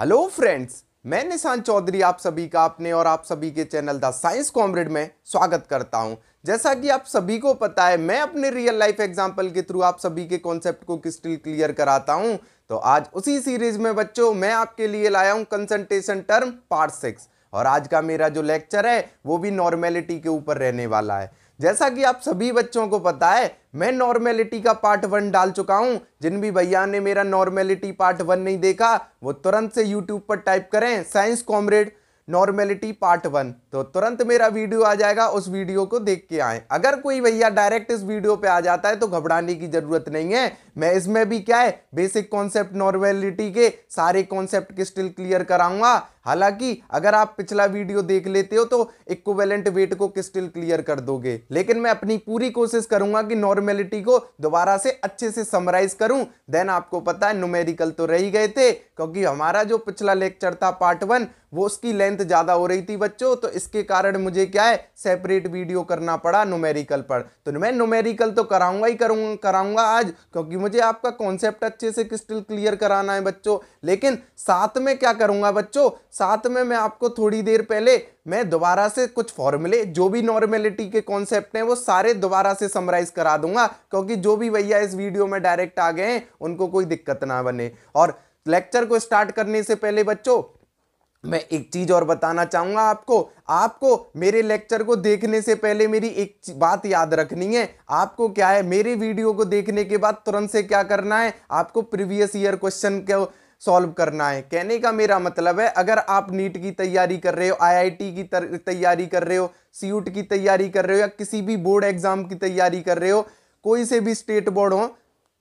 hello friends मैं निशान चौधरी आप सभी का अपने और आप सभी के चैनल द साइंस कॉम्रेड में स्वागत करता हूं जैसा कि आप सभी को पता है मैं अपने रियल लाइफ एग्जांपल के थ्रू आप सभी के कॉन्सेप्ट को क्रिस्टल क्लियर कराता हूं तो आज उसी सीरीज में बच्चों मैं आपके लिए लाया हूं कंसंट्रेशन टर्म पार्ट सिक्स और आज का मेरा जो लेक्चर है वो भी नॉर्मेलिटी के ऊपर रहने वाला है जैसा कि आप सभी बच्चों को पता है मैं नॉर्मेलिटी का पार्ट वन डाल चुका हूं जिन भी भैया ने मेरा नॉर्मेलिटी पार्ट वन नहीं देखा वो तुरंत से यूट्यूब पर टाइप करें science comrade normality part one तो तुरंत मेरा वीडियो आ जाएगा उस वीडियो को देख के आए अगर कोई भैया डायरेक्ट इस वीडियो पे आ जाता है तो घबराने की जरूरत नहीं है मैं इसमें भी क्या है बेसिक कॉन्सेप्ट नॉर्वेलिटी के सारे कॉन्सेप्ट के स्टिल क्लियर कराऊंगा हालांकि अगर आप पिछला वीडियो देख लेते हो तो इक्वेलेंट वेट को स्टिल क्लियर कर दोगे लेकिन मैं अपनी पूरी कोशिश करूंगा कि नॉर्मेलिटी को दोबारा से अच्छे से समराइज करूं देन आपको पता है नुमेरिकल तो रह गए थे क्योंकि हमारा जो पिछला लेक्चर था पार्ट वन वो उसकी लेंथ ज़्यादा हो रही थी बच्चों तो इसके कारण मुझे क्या है सेपरेट वीडियो करना पड़ा नोमेरिकल पर तो मैं नोमेरिकल तो कराऊंगा ही करूंगा कराऊंगा आज क्योंकि मुझे आपका कॉन्सेप्ट अच्छे से क्रिस्टल क्लियर कराना है बच्चों लेकिन साथ में क्या करूंगा बच्चों साथ में मैं आपको थोड़ी देर पहले मैं दोबारा से कुछ फॉर्मूले जो भी नॉर्मेलिटी के कॉन्सेप्ट हैं वो सारे दोबारा से समराइज करा दूंगा क्योंकि जो भी भैया इस वीडियो में डायरेक्ट आ गए हैं उनको कोई दिक्कत ना बने और लेक्चर को स्टार्ट करने से पहले बच्चों मैं एक चीज़ और बताना चाहूँगा आपको आपको मेरे लेक्चर को देखने से पहले मेरी एक बात याद रखनी है आपको क्या है मेरे वीडियो को देखने के बाद तुरंत से क्या करना है आपको प्रीवियस ईयर क्वेश्चन को सॉल्व करना है कहने का मेरा मतलब है अगर आप नीट की तैयारी कर रहे हो आईआईटी की तैयारी कर रहे हो सीयूट की तैयारी कर रहे हो या किसी भी बोर्ड एग्जाम की तैयारी कर रहे हो कोई से भी स्टेट बोर्ड हो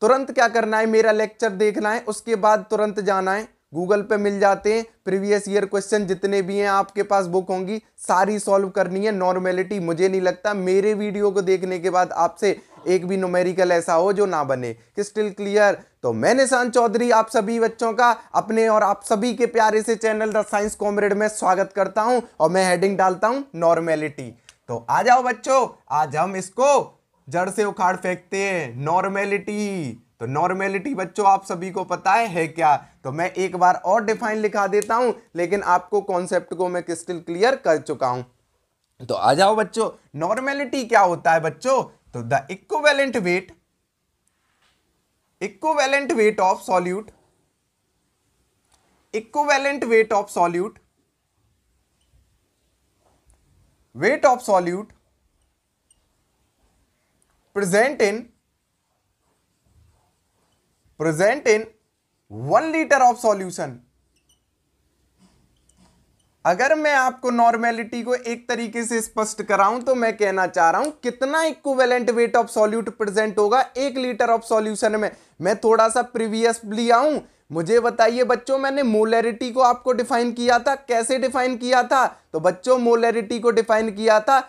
तुरंत क्या करना है मेरा लेक्चर देखना है उसके बाद तुरंत जाना है गूगल पे मिल जाते हैं प्रीवियस ईयर क्वेश्चन जितने भी हैं आपके पास बुक होंगी सारी सॉल्व करनी है नॉर्मेलिटी मुझे नहीं लगता मेरे वीडियो को देखने के बाद आपसे एक भी नोमेरिकल ऐसा हो जो ना बने कि स्टिल क्लियर तो मैं निशान चौधरी आप सभी बच्चों का अपने और आप सभी के प्यारे से चैनल द साइंस कॉमरेड में स्वागत करता हूं और मैं हेडिंग डालता हूं नॉर्मेलिटी तो आ जाओ बच्चों आज हम इसको जड़ से उखाड़ फेंकते हैं नॉर्मेलिटी तो नॉर्मेलिटी बच्चों आप सभी को पता है, है क्या तो मैं एक बार और डिफाइन लिखा देता हूं लेकिन आपको कॉन्सेप्ट को मैं क्रिस्टल क्लियर कर चुका हूं तो आ जाओ बच्चों नॉर्मेलिटी क्या होता है बच्चों तो the equivalent weight equivalent weight of solute equivalent weight of solute weight of solute present in present in 1 litre of solution अगर मैं आपको नॉर्मेलिटी को एक तरीके से स्पष्ट कराऊं तो मैं कहना चाह रहा हूं कितना equivalent weight of solute present होगा एक लीटर ऑफ सॉल्यूशन में मैं थोड़ा सा प्रीवियसली आऊं मुझे बताइए बच्चों मैंने मोलरिटी को आपको डिफाइन किया था कैसे डिफाइन किया था तो बच्चों मोलरिटी को डिफाइन किया था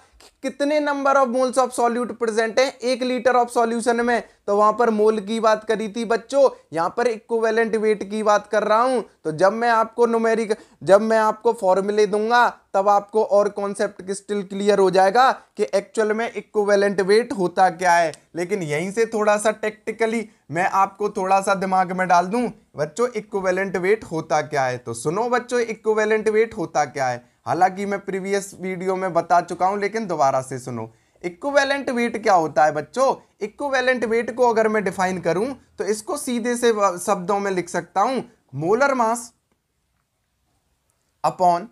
कितने number of moles of solute present है एक लीटर ऑफ सॉल्यूशन में तो वहां पर मोल की बात करी थी बच्चों यहां पर इक्वेलेंट वेट की बात कर रहा हूं तो जब मैं आपको नुमेरिक जब मैं आपको फॉर्मूले दूंगा तब आपको और कॉन्सेप्ट स्टिल क्लियर हो जाएगा कि एक्चुअल में इक्वेलेंट वेट होता क्या है लेकिन यहीं से थोड़ा सा टेक्टिकली मैं आपको थोड़ा सा दिमाग में डाल दूं बच्चों इक्वेलेंट वेट होता क्या है तो सुनो बच्चों इक्वेलेंट वेट होता क्या है हालांकि मैं प्रीवियस वीडियो में बता चुका हूं लेकिन दोबारा से सुनो इक्वेलेंट वेट क्या होता है बच्चों इक्वेलेंट वेट को अगर मैं डिफाइन करूं तो इसको सीधे से शब्दों में लिख सकता हूं मोलर मास अपॉन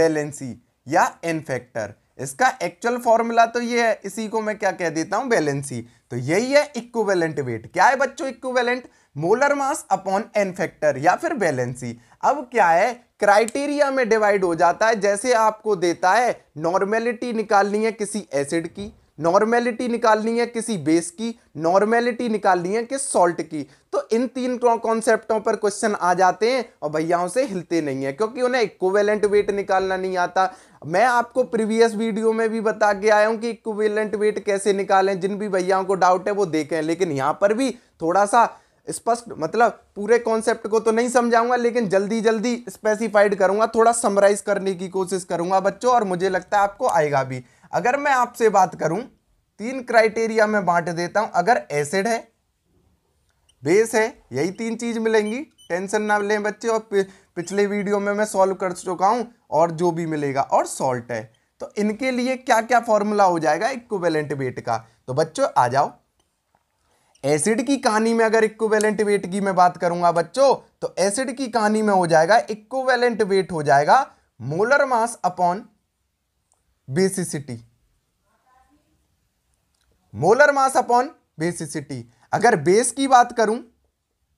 बैलेंसी या एन फैक्टर इसका एक्चुअल फॉर्मूला तो ये है इसी को मैं क्या कह देता हूं बैलेंसी तो यही है इक्वेलेंट वेट क्या है बच्चों equivalent molar mass upon n factor या फिर बैलेंसी अब क्या है क्राइटेरिया में डिवाइड हो जाता है जैसे आपको देता है नॉर्मेलिटी निकालनी है किसी एसिड की नॉर्मेलिटी निकालनी है किसी बेस की नॉर्मेलिटी निकालनी है किस सॉल्ट की तो इन तीन कॉन्सेप्टों पर क्वेश्चन आ जाते हैं और भैयाओं से हिलते नहीं है क्योंकि उन्हें इक्वेलेंट वेट निकालना नहीं आता मैं आपको प्रीवियस वीडियो में भी बता के आया हूं कि इक्वेलेंट वेट कैसे निकालें जिन भी भैयाओं को डाउट है वो देखें लेकिन यहाँ पर भी थोड़ा सा स्पष्ट मतलब पूरे कॉन्सेप्ट को तो नहीं समझाऊंगा लेकिन जल्दी जल्दी स्पेसिफाइड करूंगा थोड़ा समराइज करने की कोशिश करूंगा बच्चों और मुझे लगता है आपको आएगा भी अगर मैं आपसे बात करूं तीन क्राइटेरिया में बांट देता हूं अगर एसिड है बेस है यही तीन चीज़ मिलेंगी टेंशन ना लें बच्चे और पिछले वीडियो में मैं सॉल्व कर चुका हूं और जो भी मिलेगा और सॉल्ट है तो इनके लिए क्या क्या फॉर्मूला हो जाएगा इक्वेलेंट वेट का तो बच्चों आ जाओ एसिड की कहानी में अगर इक्वेलेंट वेट की मैं बात करूंगा बच्चों तो एसिड की कहानी में हो जाएगा इक्वेलेंट वेट हो जाएगा molar mass upon basicity molar mass upon basicity अगर बेस की बात करूं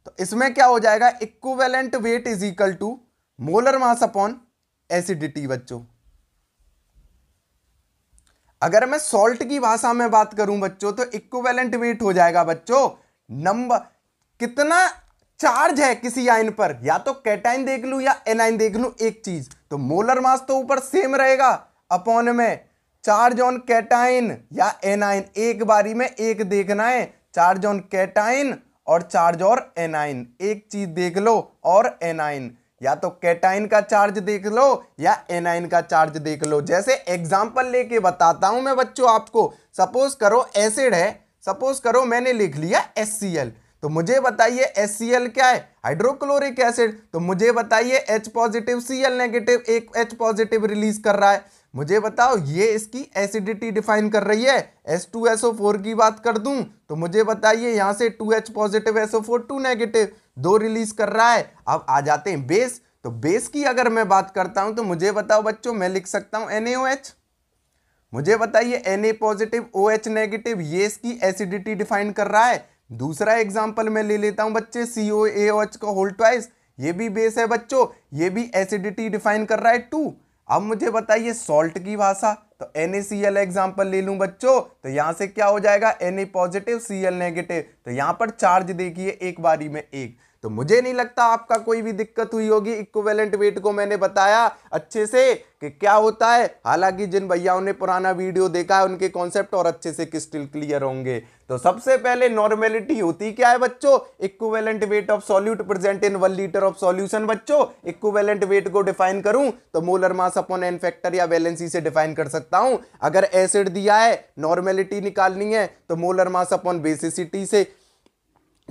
तो इसमें क्या हो जाएगा equivalent weight is equal to molar mass upon acidity बच्चों अगर मैं सॉल्ट की भाषा में बात करूं बच्चों तो इक्विवेलेंट वेट हो जाएगा बच्चों नंबर कितना चार्ज है किसी आयन पर या तो कैटाइन देख लू या एनाइन देख लू एक चीज तो मोलर मास तो ऊपर सेम रहेगा अपॉन में चार्ज ऑन कैटाइन या एनाइन एक बारी में एक देखना है चार्ज ऑन कैटाइन और चार्ज और एनाइन एक चीज देख लो और एनाइन या तो कैटाइन का चार्ज देख लो या एनाइन का चार्ज देख लो जैसे एग्जाम्पल लेके बताता हूं मैं बच्चों आपको सपोज करो एसिड है सपोज करो मैंने लिख लिया एस तो मुझे बताइए एस क्या है हाइड्रोक्लोरिक एसिड तो मुझे बताइए एच पॉजिटिव सी नेगेटिव एक एच पॉजिटिव रिलीज कर रहा है मुझे बताओ ये इसकी एसिडिटी डिफाइन कर रही है एस टू फोर की बात कर दूं तो मुझे बताइए यहाँ से two H positive four two negative दो रिलीज कर रहा है अब आ जाते हैं बेस तो बेस की अगर मैं बात करता हूं तो मुझे बताओ बच्चों मैं लिख सकता हूँ एच मुझे बताइए N A positive O H negative ये इसकी एसिडिटी डिफाइन कर रहा है दूसरा एग्जाम्पल मैं ले लेता हूँ बच्चे सी ओ ए का होल्ड ट्वाइस ये भी बेस है बच्चों ये भी एसिडिटी डिफाइन कर रहा है टू अब मुझे बताइए सॉल्ट की भाषा तो N A C L example ले लूं बच्चों तो यहां से क्या हो जाएगा N A positive C L negative तो यहां पर चार्ज देखिए एक बारी में एक तो मुझे नहीं लगता आपका कोई भी दिक्कत हुई होगी इक्वेलेंट वेट को मैंने बताया अच्छे से कि क्या होता है हालांकि जिन भैयाओं ने पुराना वीडियो देखा है उनके कॉन्सेप्ट और अच्छे से क्रिस्टल क्लियर होंगे तो सबसे पहले नॉर्मेलिटी होती क्या है बच्चों equivalent weight of solute present in one litre of solution बच्चों इक्वेलेंट वेट को डिफाइन करूं तो molar mass upon n factor या बैलेंसी से डिफाइन कर सकता हूं अगर एसिड दिया है नॉर्मेलिटी निकालनी है तो मोलर मास अपॉन बेसिसिटी से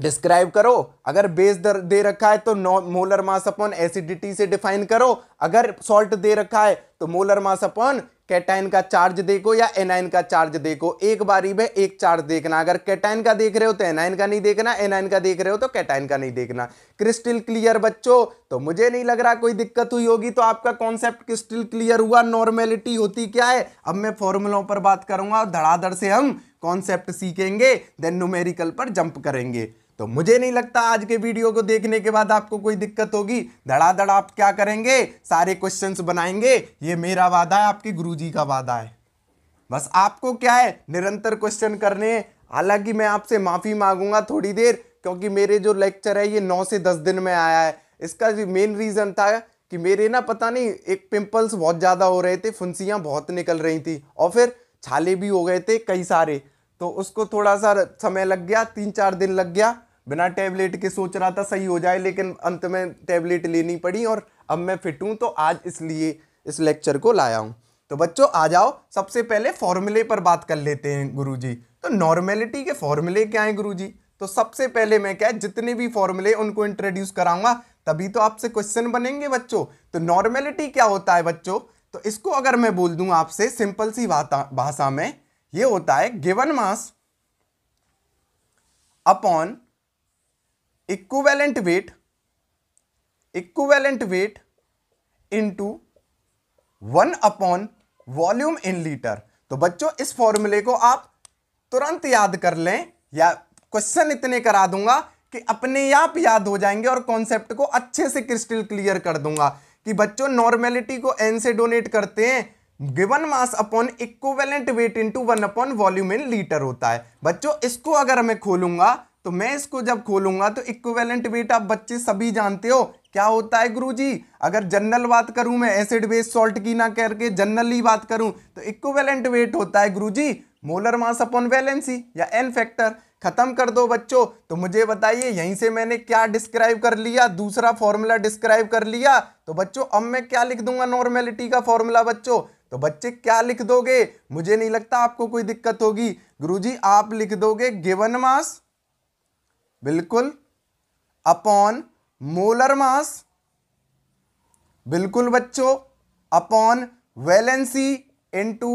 डिस्क्राइब करो अगर बेस दर दे रखा है तो मोलर मास अपॉन एसिडिटी से डिफाइन करो अगर सॉल्ट दे रखा है तो मोलर मास अपॉन कैटाइन का चार्ज देखो या एनाइन का चार्ज देखो एक बारी में एक चार्ज देखना अगर कैटाइन का देख रहे हो तो एनाइन का नहीं देखना एनाइन का देख रहे हो तो कैटाइन का नहीं देखना क्रिस्टल क्लियर बच्चों तो मुझे नहीं लग रहा कोई दिक्कत हुई होगी तो आपका कॉन्सेप्ट क्रिस्टल क्लियर हुआ नॉर्मेलिटी होती क्या है अब मैं फॉर्मुलों पर बात करूंगा और धड़ाधड़ से हम कॉन्सेप्ट सीखेंगे देन न्यूमेरिकल पर जंप करेंगे तो मुझे नहीं लगता आज के वीडियो को देखने के बाद आपको कोई दिक्कत होगी धड़ाधड़ आप क्या करेंगे सारे क्वेश्चंस बनाएंगे ये मेरा वादा है आपके गुरुजी का वादा है बस आपको क्या है निरंतर क्वेश्चन करने हालांकि मैं आपसे माफ़ी मांगूंगा थोड़ी देर क्योंकि मेरे जो लेक्चर है ये नौ से दस दिन में आया है इसका जो मेन रीज़न था कि मेरे ना पता नहीं एक पिंपल्स बहुत ज़्यादा हो रहे थे फुंसियाँ बहुत निकल रही थी और फिर छाले भी हो गए थे कई सारे तो उसको थोड़ा सा समय लग गया तीन चार दिन लग गया बिना टैबलेट के सोच रहा था सही हो जाए लेकिन अंत में टैबलेट लेनी पड़ी और अब मैं फिट हूँ तो आज इसलिए इस लेक्चर को लाया हूँ तो बच्चों आ जाओ सबसे पहले फॉर्मूले पर बात कर लेते हैं गुरुजी तो नॉर्मेलिटी के फॉर्मूले क्या हैं गुरुजी तो सबसे पहले मैं क्या जितने भी फॉर्मूले उनको इंट्रोड्यूस कराऊंगा तभी तो आपसे क्वेश्चन बनेंगे बच्चों तो नॉर्मेलिटी क्या होता है बच्चों तो इसको अगर मैं बोल दूं आपसे सिंपल सी भाषा में ये होता है given mass upon equivalent weight equivalent weight into one upon volume in litre तो बच्चों इस फॉर्मूले को आप तुरंत याद कर लें या क्वेश्चन इतने करा दूंगा कि अपने आप याद हो जाएंगे और कॉन्सेप्ट को अच्छे से क्रिस्टल क्लियर कर दूंगा कि बच्चों नॉर्मेलिटी को एन से डोनेट करते हैं given mass upon equivalent weight into one upon volume in litre होता है बच्चों इसको अगर मैं खोलूंगा तो मैं इसको जब खोलूंगा तो इक्वेलेंट वेट आप बच्चे सभी जानते हो क्या होता है गुरुजी अगर जनरल बात करूं मैं एसिड बेस सॉल्ट की ना करके जनरली बात करूं तो इक्वेलेंट वेट होता है गुरुजी मोलर मास अपॉन वैलेंसी या एन फैक्टर खत्म कर दो बच्चों तो मुझे बताइए यहीं से मैंने क्या डिस्क्राइब कर लिया दूसरा फॉर्मूला डिस्क्राइब कर लिया तो बच्चों अब मैं क्या लिख दूंगा नॉर्मेलिटी का फॉर्मूला बच्चों तो बच्चे क्या लिख दोगे मुझे नहीं लगता आपको कोई दिक्कत होगी गुरुजी आप लिख दोगे गिवन मास बिल्कुल अपॉन मोलर मास बिल्कुल बच्चों upon valency into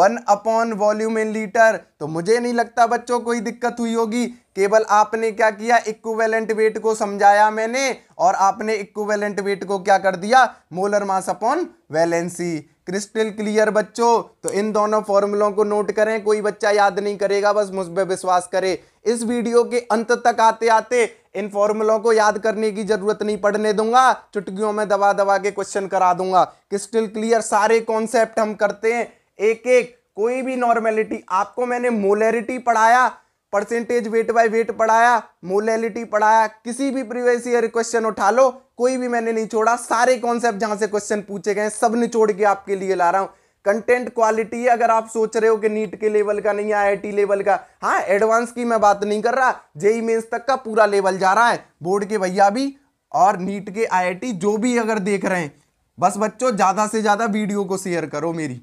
one upon volume in litre तो मुझे नहीं लगता बच्चों कोई दिक्कत हुई होगी केवल आपने क्या किया इक्वेलेंट वेट को समझाया मैंने और आपने इक्वेलेंट वेट को क्या कर दिया molar mass upon valency crystal clear बच्चों तो इन दोनों फॉर्मूलों को नोट करें कोई बच्चा याद नहीं करेगा बस मुझ पर विश्वास करे इस वीडियो के अंत तक आते आते इन फॉर्मूलों को याद करने की जरूरत नहीं पढ़ने दूंगा चुटकियों में दबा दबा के क्वेश्चन करा दूंगा क्रिस्टल क्लियर सारे कॉन्सेप्ट हम करते हैं एक एक कोई भी नॉर्मेलिटी आपको मैंने मोलरिटी पढ़ाया परसेंटेज वेट बाय वेट पढ़ाया मोलैलिटी पढ़ाया किसी भी प्रीवियस ईयर क्वेश्चन उठा लो कोई भी मैंने नहीं छोड़ा सारे कॉन्सेप्ट जहां से क्वेश्चन पूछे गए सब निचोड़ के आपके लिए ला रहा हूं कंटेंट क्वालिटी अगर आप सोच रहे हो कि नीट के लेवल का नहीं आई टी लेवल का हाँ एडवांस की मैं बात नहीं कर रहा जेई मेन्स e e तक का पूरा लेवल जा रहा है बोर्ड के भैया भी और नीट के आई जो भी अगर देख रहे हैं बस बच्चों ज़्यादा से ज़्यादा वीडियो को शेयर करो मेरी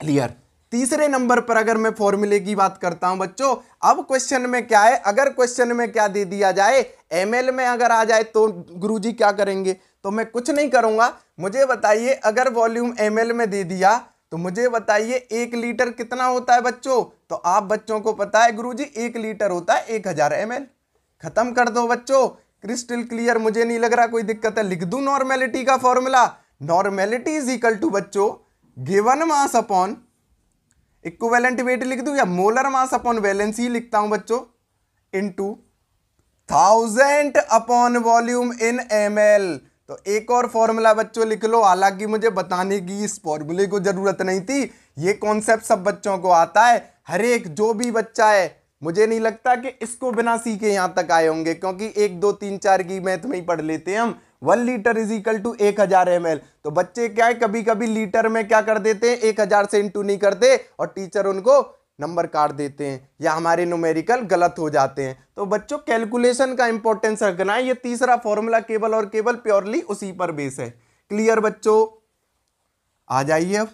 क्लियर तीसरे नंबर पर अगर मैं फॉर्मूले की बात करता हूं बच्चों अब क्वेश्चन में क्या है अगर क्वेश्चन में क्या दे दिया जाए एमएल में अगर आ जाए तो गुरुजी क्या करेंगे तो मैं कुछ नहीं करूंगा मुझे बताइए अगर वॉल्यूम एमएल में दे दिया तो मुझे बताइए एक लीटर कितना होता है बच्चों तो आप बच्चों को पता है जी एक लीटर होता है एक हजार एम खत्म कर दो बच्चों क्रिस्टल क्लियर मुझे नहीं लग रहा कोई दिक्कत है लिख दू नॉर्मेलिटी का formula normality is equal to बच्चों given mass upon equivalent weight लिख दूँ या मोलर मास अपॉन वैलेंस ही लिखता हूँ बच्चों into thousand upon volume in m तो एक और फॉर्मूला बच्चों लिख लो हालांकि मुझे बताने की इस फॉर्मूले को ज़रूरत नहीं थी ये कॉन्सेप्ट सब बच्चों को आता है हर एक जो भी बच्चा है मुझे नहीं लगता कि इसको बिना सीखे यहाँ तक आए होंगे क्योंकि एक दो तीन चार की मैथ में ही पढ़ लेते हैं हम one litre is equal to एक हजार एम तो बच्चे क्या है कभी कभी लीटर में क्या कर देते हैं एक हजार से इंटू नहीं करते और टीचर उनको नंबर काट देते हैं या हमारे न्यूमेरिकल गलत हो जाते हैं तो बच्चों कैलकुलेशन का इंपॉर्टेंस रखना है ये तीसरा फॉर्मूला केवल और केवल प्योरली उसी पर बेस है क्लियर बच्चों आ जाइए अब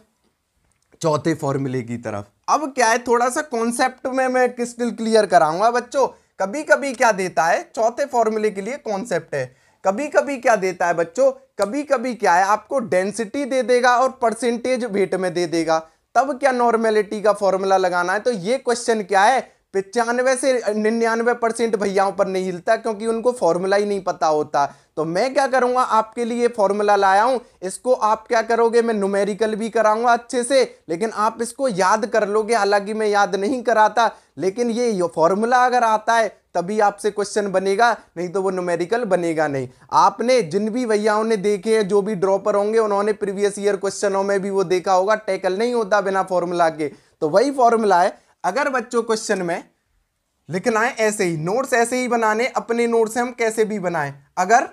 चौथे फॉर्मूले की तरफ अब क्या है थोड़ा सा कॉन्सेप्ट में मैं किस क्लियर कराऊंगा बच्चों कभी कभी क्या देता है चौथे फॉर्मूले के लिए कॉन्सेप्ट है कभी कभी क्या देता है बच्चों कभी कभी क्या है आपको डेंसिटी दे देगा और परसेंटेज वेट में दे देगा तब क्या नॉर्मेलिटी का फॉर्मूला लगाना है तो ये क्वेश्चन क्या है पचानवे से निन्यानवे परसेंट भैयाओं पर नहीं हिलता क्योंकि उनको फॉर्मूला ही नहीं पता होता तो मैं क्या करूँगा आपके लिए फॉर्मूला लाया हूँ इसको आप क्या करोगे मैं न्यूमेरिकल भी कराऊंगा अच्छे से लेकिन आप इसको याद कर लोगे हालांकि मैं याद नहीं कराता लेकिन ये फॉर्मूला अगर आता है तभी आपसे क्वेश्चन बनेगा नहीं तो वो न्यूमेरिकल बनेगा नहीं आपने जिन भी भैयाओं ने देखे हैं जो भी ड्रॉपर होंगे उन्होंने प्रीवियस ईयर क्वेश्चनों में भी वो देखा होगा टैकल नहीं होता बिना फॉर्मूला के तो वही फॉर्मूला है अगर बच्चों क्वेश्चन में लिखना है ऐसे ही नोट्स ऐसे ही बनाने अपने नोट्स हम कैसे भी बनाए अगर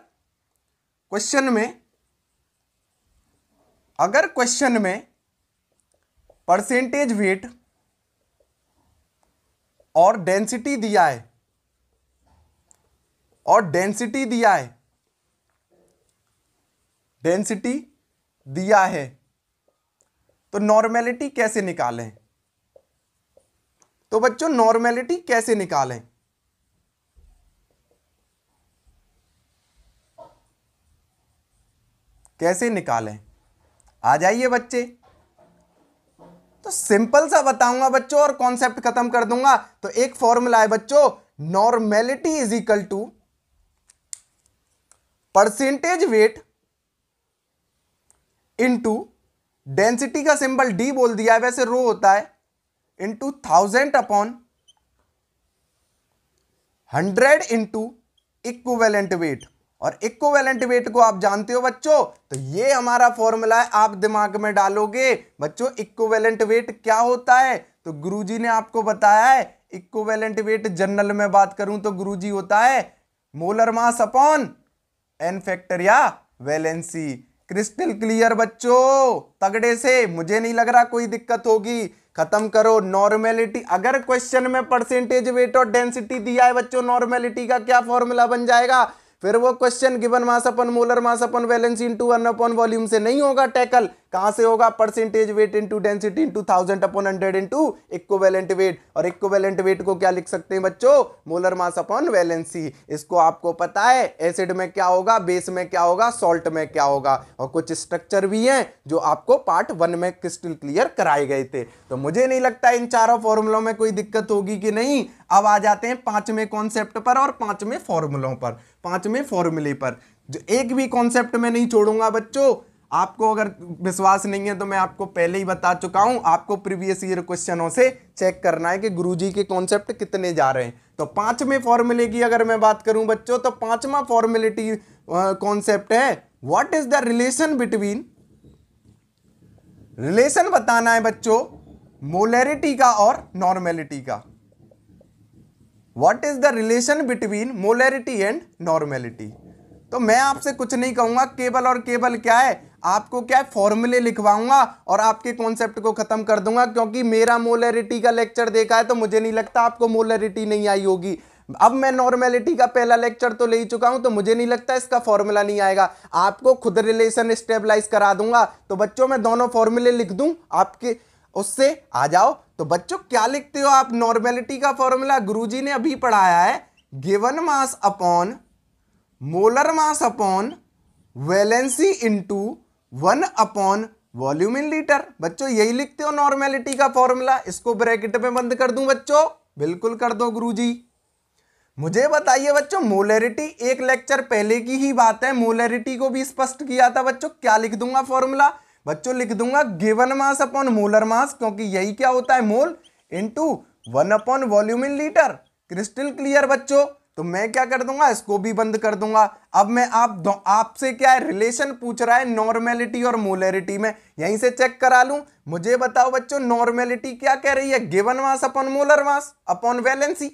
क्वेश्चन में अगर क्वेश्चन में परसेंटेज वेट और डेंसिटी दिया है और डेंसिटी दिया है डेंसिटी दिया है तो नॉर्मेलिटी कैसे निकालें तो बच्चों नॉर्मेलिटी कैसे निकालें कैसे निकालें आ जाइए बच्चे तो सिंपल सा बताऊंगा बच्चों और कॉन्सेप्ट खत्म कर दूंगा तो एक फॉर्मूला है बच्चों normality is equal to percentage weight into density का सिंबल डी बोल दिया है वैसे रो होता है into thousand upon hundred into equivalent weight और इक्वेलेंट वेट को आप जानते हो बच्चों तो ये हमारा फॉर्मूला है आप दिमाग में डालोगे बच्चों इक्वेलेंट वेट क्या होता है तो गुरुजी ने आपको बताया है इक्वेलेंट वेट जनरल में बात करूं तो गुरुजी होता है molar mass upon n factor या वैलेंसी क्रिस्टल क्लियर बच्चों तगड़े से मुझे नहीं लग रहा कोई दिक्कत होगी खत्म करो नॉर्मेलिटी अगर क्वेश्चन में परसेंटेज वेट और डेंसिटी दिया है बच्चों नॉर्मेलिटी का क्या फॉर्मूला बन जाएगा फिर वो question given mass upon molar mass upon valency into one upon volume से नहीं होगा टैकल कहां से होगा percentage weight into density into thousand upon hundred into equivalent weight और इक्वेलेंट वेट को क्या लिख सकते हैं बच्चों मोलर मास अपॉन वैलेंसी इसको आपको पता है एसिड में क्या होगा बेस में क्या होगा सॉल्ट में क्या होगा और कुछ स्ट्रक्चर भी हैं जो आपको पार्ट वन में क्रिस्टल क्लियर कराए गए थे तो मुझे नहीं लगता इन चारों फॉर्मुलों में कोई दिक्कत होगी कि नहीं अब आ जाते हैं पांचवें कॉन्सेप्ट पर और पांचवें फॉर्मुलों पर पांचवें फॉर्मुले पर जो एक भी कॉन्सेप्ट में नहीं छोड़ूंगा बच्चों आपको अगर विश्वास नहीं है तो मैं आपको पहले ही बता चुका हूं आपको प्रीवियस ईयर क्वेश्चनों से चेक करना है कि गुरुजी के कॉन्सेप्ट कितने जा रहे हैं तो पांचवें फॉर्मूले की अगर मैं बात करूं बच्चों तो पांचवा फॉर्मेलिटी कॉन्सेप्ट है what is the relation between relation बताना है बच्चों मोलरिटी का और नॉर्मेलिटी का what is the relation between molarity and normality तो मैं आपसे कुछ नहीं कहूंगा केवल और केवल क्या है आपको क्या है फॉर्मूले लिखवाऊंगा और आपके कॉन्सेप्ट को ख़त्म कर दूंगा क्योंकि मेरा मोलरिटी का लेक्चर देखा है तो मुझे नहीं लगता आपको मोलरिटी नहीं आई होगी अब मैं नॉर्मेलिटी का पहला लेक्चर तो ले ही चुका हूं तो मुझे नहीं लगता इसका फॉर्मूला नहीं आएगा आपको खुद रिलेशन स्टेबलाइज करा दूंगा तो बच्चों मैं दोनों फॉर्मूले लिख दूं आपके उससे आ जाओ तो बच्चों क्या लिखते हो आप नॉर्मेलिटी का फॉर्मूला गुरुजी ने अभी पढ़ाया है given mass upon molar mass upon valency into one upon volume in litre बच्चों यही लिखते हो नॉर्मेलिटी का फॉर्मूला इसको ब्रैकेट में बंद कर दूं बच्चों बिल्कुल कर दो गुरुजी मुझे बताइए बच्चों मोलरिटी एक लेक्चर पहले की ही बात है मोलरिटी को भी स्पष्ट किया था बच्चों क्या लिख दूंगा फॉर्मूला बच्चों लिख दूंगा given mass upon molar mass क्योंकि यही क्या होता है mole into one upon volume in litre crystal clear बच्चों तो मैं क्या कर दूंगा इसको भी बंद कर दूंगा अब मैं आप आपसे क्या है रिलेशन पूछ रहा है नॉर्मेलिटी और मोलरिटी में यहीं से चेक करा लूं मुझे बताओ बच्चों नॉर्मेलिटी क्या कह रही है given mass upon molar mass upon valency